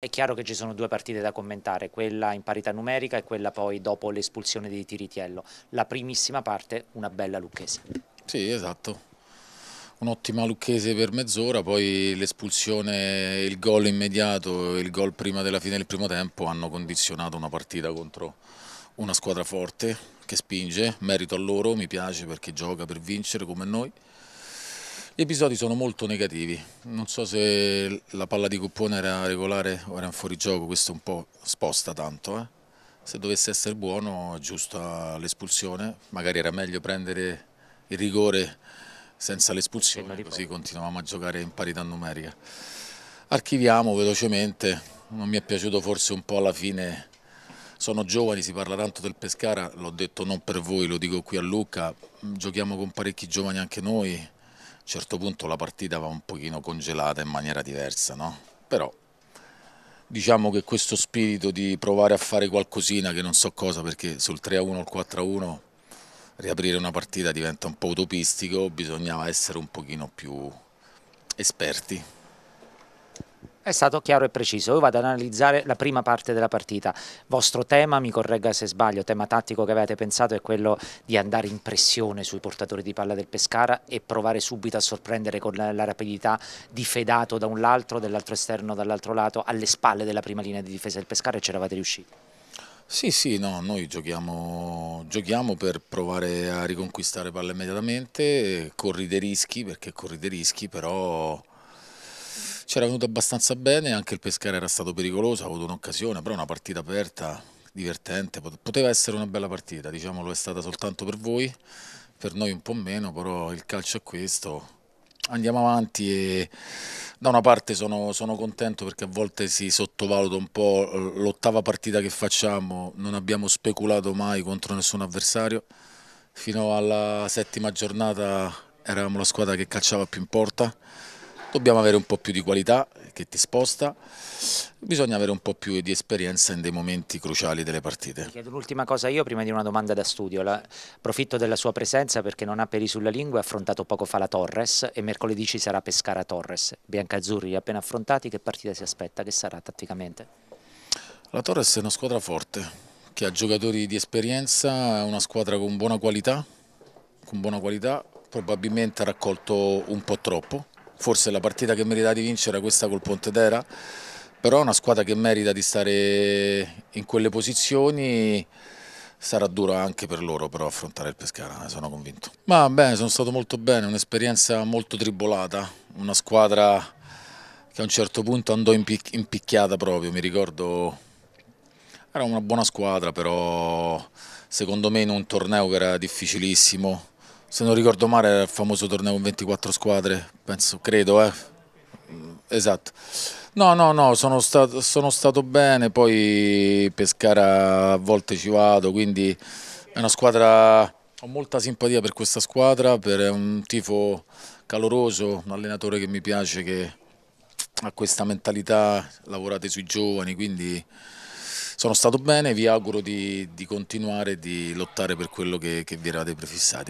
È chiaro che ci sono due partite da commentare, quella in parità numerica e quella poi dopo l'espulsione di Tiritiello. La primissima parte, una bella lucchese. Sì, esatto. Un'ottima lucchese per mezz'ora, poi l'espulsione, il gol immediato, e il gol prima della fine del primo tempo hanno condizionato una partita contro una squadra forte che spinge, merito a loro, mi piace perché gioca per vincere come noi. Gli episodi sono molto negativi, non so se la palla di Cuppone era regolare o era in fuorigioco, questo un po' sposta tanto. Eh? Se dovesse essere buono, giusta l'espulsione, magari era meglio prendere il rigore senza l'espulsione, così continuavamo a giocare in parità numerica. Archiviamo velocemente, non mi è piaciuto forse un po' alla fine sono giovani, si parla tanto del Pescara, l'ho detto non per voi, lo dico qui a Lucca, giochiamo con parecchi giovani anche noi, a un certo punto la partita va un pochino congelata in maniera diversa, no? Però diciamo che questo spirito di provare a fare qualcosina che non so cosa, perché sul 3-1 o il 4-1 riaprire una partita diventa un po' utopistico, bisognava essere un pochino più esperti. È stato chiaro e preciso. Io vado ad analizzare la prima parte della partita. Vostro tema, mi corregga se sbaglio, tema tattico che avete pensato è quello di andare in pressione sui portatori di palla del Pescara e provare subito a sorprendere con la, rapidità di Fedato da un lato, dell'altro esterno dall'altro lato, alle spalle della prima linea di difesa del Pescara e c'eravate riusciti. Sì, sì, no, noi giochiamo, giochiamo, per provare a riconquistare palla immediatamente, corri dei rischi, perché corri dei rischi, però era venuto abbastanza bene, anche il pescare era stato pericoloso, ha avuto un'occasione, però una partita aperta, divertente, poteva essere una bella partita, diciamolo è stata soltanto per voi, per noi un po' meno, però il calcio è questo, andiamo avanti e da una parte sono, sono, contento perché a volte si sottovaluta un po' l'ottava partita che facciamo, non abbiamo speculato mai contro nessun avversario, fino alla settima giornata eravamo la squadra che calciava più in porta, dobbiamo avere un po' più di qualità che ti sposta, bisogna avere un po' più di esperienza in dei momenti cruciali delle partite. chiedo un'ultima cosa io prima di una domanda da studio, la, approfitto della sua presenza perché non ha peli sulla lingua, ha affrontato poco fa la Torres e mercoledì ci sarà Pescara Torres, Biancazzurri appena affrontati, che partita si aspetta, che sarà tatticamente? La Torres è una squadra forte, che ha giocatori di esperienza, è una squadra con buona qualità, con buona qualità probabilmente ha raccolto un po' troppo forse la partita che merita di vincere è questa col Pontedera, però è una squadra che merita di stare in quelle posizioni sarà dura anche per loro però affrontare il Pescara, ne sono convinto. Ma bene, sono stato molto bene, un'esperienza molto tribolata, una squadra che a un certo punto andò in, pic proprio, mi ricordo era una buona squadra però secondo me in un torneo che era difficilissimo se non ricordo male, il famoso torneo con 24 squadre, penso, credo, eh. Mm, esatto. No, no, no, sono stato, sono stato bene, poi Pescara a volte ci vado, quindi è una squadra, ho molta simpatia per questa squadra, per un tifo caloroso, un allenatore che mi piace, che ha questa mentalità, lavorate sui giovani, quindi sono stato bene, vi auguro di, di continuare e di lottare per quello che, che vi eravate prefissati.